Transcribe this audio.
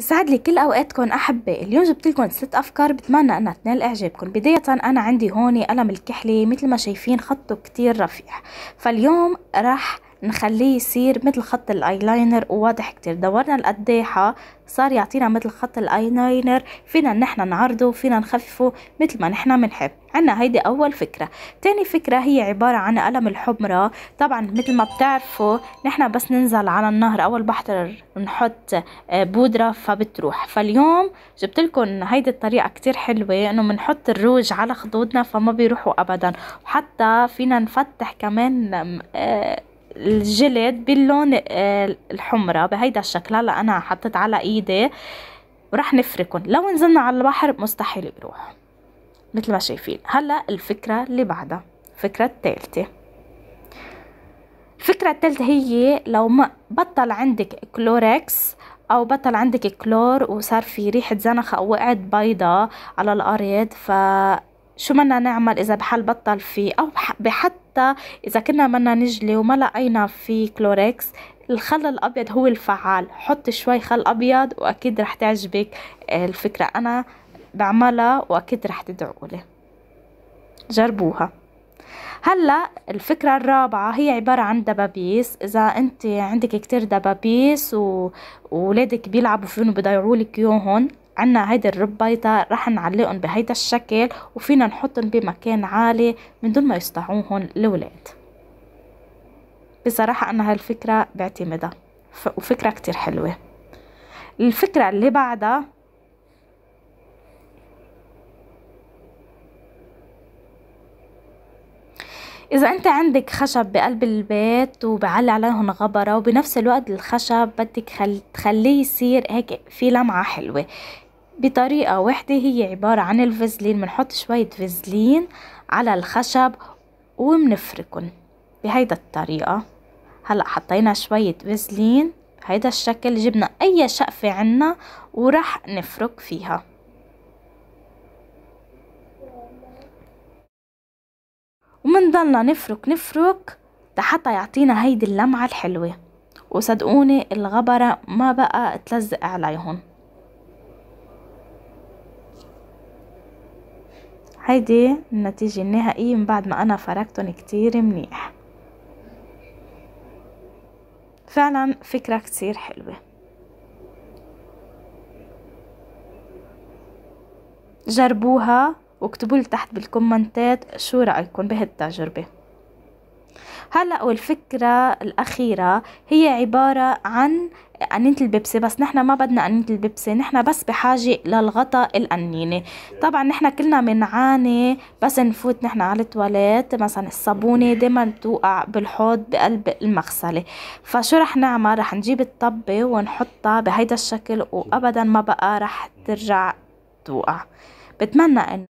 يسعد لي كل اوقاتكم احبائي اليوم جبت لكم ست افكار بتمنى انها تنال اعجابكم بدايه انا عندي هون قلم الكحلي مثل ما شايفين خطه كتير رفيع فاليوم راح نخليه يصير مثل خط الايلاينر وواضح كتير دورنا القداحة صار يعطينا مثل خط الايلاينر فينا نحن نعرضه فينا نخففه مثل ما نحن بنحب عنا هيدي اول فكرة تاني فكرة هي عبارة عن قلم الحمرة طبعا مثل ما بتعرفوا نحن بس ننزل على النهر او البحر نحط آه، بودرة فبتروح فاليوم جبت لكم هيدي الطريقة كتير حلوة انه بنحط الروج على خدودنا فما بيروحوا ابدا وحتى فينا نفتح كمان آه، الجلد باللون آه، الحمرة بهيدا الشكل هلا انا حطيت على ايدي ورح نفركن لو نزلنا على البحر مستحيل يروح مثل ما شايفين هلا الفكرة اللي بعدها الفكرة الثالثة الفكرة الثالثة هي لو ما بطل عندك كلوركس او بطل عندك كلور وصار في ريحة زنخة او وقعت بيضة على الارض ف شو بدنا نعمل اذا بحال بطل فيه او حتى اذا كنا بدنا نجلي وما لقينا في كلوريكس الخل الابيض هو الفعال حط شوي خل ابيض واكيد رح تعجبك الفكره انا بعملها واكيد رح تدعولي جربوها هلا الفكرة الرابعة هي عبارة عن دبابيس إذا أنت عندك كتير دبابيس و... وولادك بيلعبوا فيهم وبيضيعوا لك يوهن عنا هيدا الرب بيضة رح نعلقهم بهيدا الشكل وفينا نحطهم بمكان عالي من دون ما يسطعوهن الولاد بصراحة أنا هالفكرة بعتمدها وفكرة كتير حلوة الفكرة اللي بعدها إذا أنت عندك خشب بقلب البيت وبعلي عليهم غبرة وبنفس الوقت الخشب بدك تخليه يصير هيك في لمعة حلوة بطريقة واحدة هي عبارة عن الفازلين بنحط شوية فازلين على الخشب وبنفركن بهيدا الطريقة هلأ حطينا شوية فازلين بهيدا الشكل جبنا أي شقفة عنا ورح نفرك فيها ومنضلنا نفرك نفرك لحتى يعطينا هيدي اللمعة الحلوة وصدقوني الغبرة ما بقى تلزق عليهم هيدي النتيجة النهائية من بعد ما أنا فركتهم كتير منيح فعلا فكرة كتير حلوة جربوها واكتبوا لي تحت بالكومنتات شو رأيكم بهالتجربة هلا والفكرة الأخيرة هي عبارة عن قنينة البيبسي بس نحنا ما بدنا قنينة البيبسي نحنا بس بحاجة للغطاء الأنينة طبعا نحنا كلنا بنعاني بس نفوت نحنا على التواليت مثلا الصابونة دايما بتوقع بالحوض بقلب المغسلة فشو رح نعمل رح نجيب الطبة ونحطها بهيدا الشكل وأبدا ما بقى رح ترجع توقع بتمنى انه